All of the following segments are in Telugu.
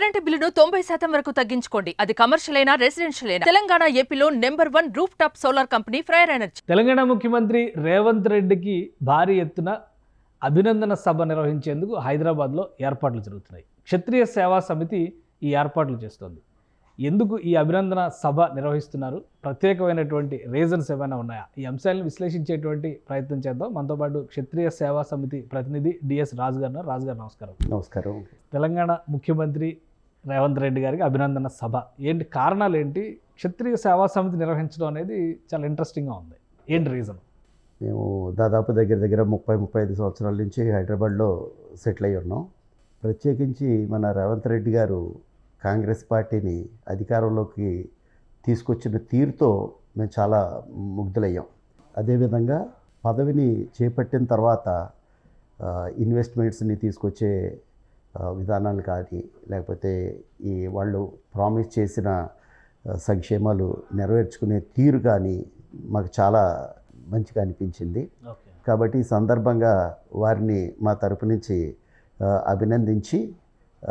కరెంటు బిల్లును తొంభై శాతం వరకు తగ్గించుకోండి అది కమర్షియల్ అయినా రెసిడెన్షియల్ అయినా తెలంగాణ ఏపీలో number one roof top solar company fire energy Telangana ముఖ్యమంత్రి రేవంత్ రెడ్డికి భారీ ఎత్తున అభినందన సభ నిర్వహించేందుకు హైదరాబాద్లో ఏర్పాట్లు జరుగుతున్నాయి క్షత్రియ సేవా సమితి ఈ ఏర్పాట్లు చేస్తోంది ఎందుకు ఈ అభినందన సభ నిర్వహిస్తున్నారు ప్రత్యేకమైనటువంటి రీజన్స్ ఏమైనా ఉన్నాయా ఈ అంశాలను విశ్లేషించేటువంటి ప్రయత్నం చేద్దాం మనతో పాటు క్షత్రియ సేవా సమితి ప్రతినిధి డిఎస్ రాజుగారు రాజుగారు నమస్కారం నమస్కారం తెలంగాణ ముఖ్యమంత్రి రేవంత్ రెడ్డి గారికి అభినందన సభ ఏంటి కారణాలు ఏంటి క్షత్రియ సేవా సమితి నిర్వహించడం అనేది చాలా ఇంట్రెస్టింగ్గా ఉంది ఏంటి రీజన్ మేము దాదాపు దగ్గర దగ్గర ముప్పై ముప్పై ఐదు సంవత్సరాల నుంచి హైదరాబాద్లో సెటిల్ అయి ఉన్నాం ప్రత్యేకించి మన రేవంత్ రెడ్డి గారు కాంగ్రెస్ పార్టీని అధికారంలోకి తీసుకొచ్చిన తీరుతో మేము చాలా ముగ్ధులయ్యాం అదేవిధంగా పదవిని చేపట్టిన తర్వాత ఇన్వెస్ట్మెంట్స్ని తీసుకొచ్చే విధానాన్ని కానీ లేకపోతే ఈ వాళ్ళు ప్రామిస్ చేసిన సంక్షేమాలు నెరవేర్చుకునే తీరు కానీ మాకు చాలా మంచిగా అనిపించింది కాబట్టి ఈ సందర్భంగా వారిని మా తరపు నుంచి అభినందించి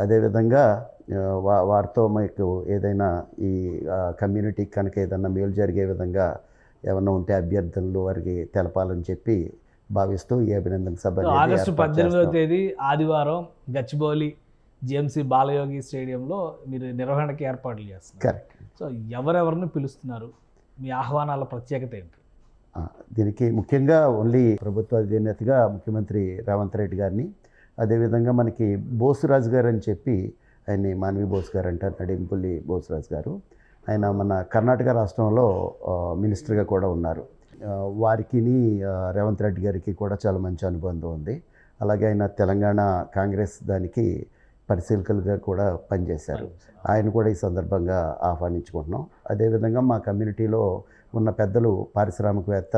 అదేవిధంగా వా వారితో మీకు ఏదైనా ఈ కమ్యూనిటీకి కనుక ఏదైనా మేలు జరిగే విధంగా ఏమైనా ఉంటే అభ్యర్థనలు వారికి తెలపాలని చెప్పి భావిస్తూ ఈ అభినందన సభ ఆగస్టు పద్దెనిమిదవ తేదీ ఆదివారం గచ్చిబౌలి జిఎంసీ బాలయోగి స్టేడియంలో మీరు నిర్వహణకి ఏర్పాట్లు చేస్తారు కరెక్ట్ సో ఎవరెవరిని పిలుస్తున్నారు మీ ఆహ్వానాల ప్రత్యేకత ఏంటి దీనికి ముఖ్యంగా ఓన్లీ ప్రభుత్వ అధినేతగా ముఖ్యమంత్రి రేవంత్ రెడ్డి గారిని అదేవిధంగా మనకి బోసురాజు గారు అని చెప్పి ఆయన్ని మానవి బోస్ గారు అంటారు నడింపుల్లి బోసురాజు గారు ఆయన మన కర్ణాటక రాష్ట్రంలో మినిస్టర్గా కూడా ఉన్నారు వారికి రేవంత్ రెడ్డి గారికి కూడా చాలా మంచి అనుబంధం ఉంది అలాగే ఆయన తెలంగాణ కాంగ్రెస్ దానికి పరిశీలకులుగా కూడా పనిచేశారు ఆయన కూడా ఈ సందర్భంగా ఆహ్వానించుకుంటున్నాం అదేవిధంగా మా కమ్యూనిటీలో ఉన్న పెద్దలు పారిశ్రామికవేత్త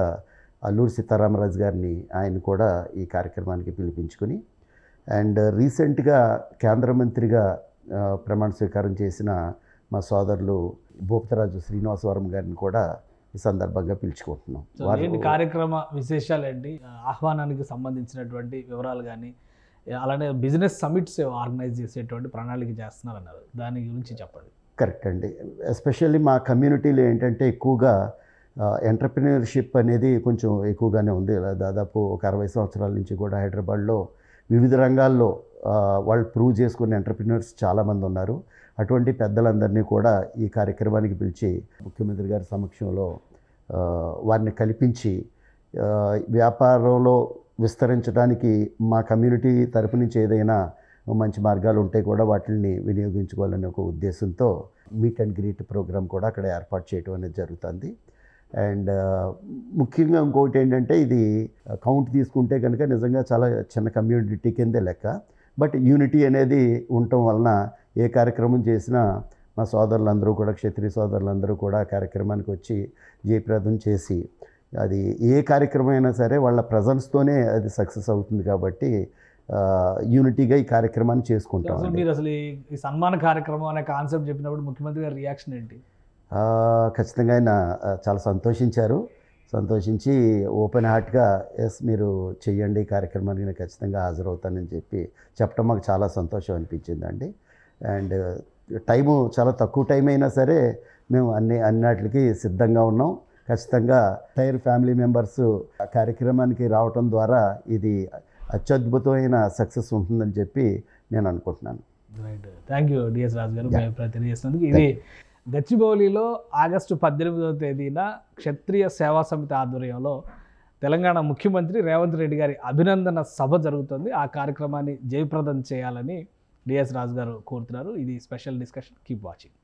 అల్లూరు సీతారామరాజు గారిని ఆయన కూడా ఈ కార్యక్రమానికి పిలిపించుకుని అండ్ రీసెంట్గా కేంద్ర మంత్రిగా ప్రమాణ స్వీకారం చేసిన మా సోదరులు భూపతరాజు శ్రీనివాసవరం గారిని కూడా ఈ సందర్భంగా పిలుచుకుంటున్నాం కార్యక్రమ విశేషాలు అండి ఆహ్వానానికి సంబంధించినటువంటి వివరాలు కానీ అలానే బిజినెస్ సమిట్స్ ఆర్గనైజ్ చేసేటువంటి ప్రణాళిక చేస్తున్నారు అన్నారు దాని గురించి చెప్పండి కరెక్ట్ అండి ఎస్పెషల్లీ మా కమ్యూనిటీలో ఏంటంటే ఎక్కువగా ఎంటర్ప్రినర్షిప్ అనేది కొంచెం ఎక్కువగానే ఉంది దాదాపు ఒక అరవై సంవత్సరాల నుంచి కూడా హైదరాబాద్లో వివిధ రంగాల్లో వాళ్ళు ప్రూవ్ చేసుకునే ఎంటర్ప్రినర్స్ చాలామంది ఉన్నారు అటువంటి పెద్దలందరినీ కూడా ఈ కార్యక్రమానికి పిలిచి ముఖ్యమంత్రి గారి సమక్షంలో వారిని కల్పించి వ్యాపారంలో విస్తరించడానికి మా కమ్యూనిటీ తరపు నుంచి ఏదైనా మంచి మార్గాలు ఉంటే కూడా వాటిని వినియోగించుకోవాలనే ఒక ఉద్దేశంతో మీట్ అండ్ గ్రీట్ ప్రోగ్రామ్ కూడా అక్కడ ఏర్పాటు చేయడం అనేది జరుగుతుంది అండ్ ముఖ్యంగా ఇంకోటి ఏంటంటే ఇది కౌంట్ తీసుకుంటే కనుక నిజంగా చాలా చిన్న కమ్యూనిటీ కిందే లెక్క బట్ యూనిటీ అనేది ఉండటం వలన ఏ కార్యక్రమం చేసినా మా సోదరులందరూ కూడా క్షత్రియ సోదరులందరూ కూడా కార్యక్రమానికి వచ్చి జయప్రదం చేసి అది ఏ కార్యక్రమం అయినా సరే వాళ్ళ ప్రజెన్స్తోనే అది సక్సెస్ అవుతుంది కాబట్టి యూనిటీగా ఈ కార్యక్రమాన్ని చేసుకుంటాం మీరు అసలు ఈ సన్మాన కార్యక్రమం అనే కాన్సెప్ట్ చెప్పినప్పుడు ముఖ్యమంత్రి గారి రియాక్షన్ ఏంటి ఖచ్చితంగా ఆయన చాలా సంతోషించారు సంతోషించి ఓపెన్ హార్ట్గా ఎస్ మీరు చెయ్యండి కార్యక్రమానికి నేను ఖచ్చితంగా హాజరవుతానని చెప్పి చెప్పడం మాకు చాలా సంతోషం అనిపించిందండి అండ్ టైము చాలా తక్కువ టైం అయినా సరే మేము అన్ని అన్నిటికి సిద్ధంగా ఉన్నాం ఖచ్చితంగా టైర్ ఫ్యామిలీ మెంబర్స్ కార్యక్రమానికి రావటం ద్వారా ఇది అత్యద్భుతమైన సక్సెస్ ఉంటుందని చెప్పి నేను అనుకుంటున్నాను right thank you D S Raju గారు తెలియజేసినందుకు ఇది గచ్చిబౌలిలో ఆగస్టు పద్దెనిమిదవ తేదీన క్షత్రియ సేవా సమితి ఆధ్వర్యంలో తెలంగాణ ముఖ్యమంత్రి రేవంత్ రెడ్డి గారి అభినందన సభ జరుగుతుంది ఆ కార్యక్రమాన్ని జయప్రదం చేయాలని డిఎస్ రాజు గారు కోరుతున్నారు ఇది స్పెషల్ డిస్కషన్ కీప్ వాచింగ్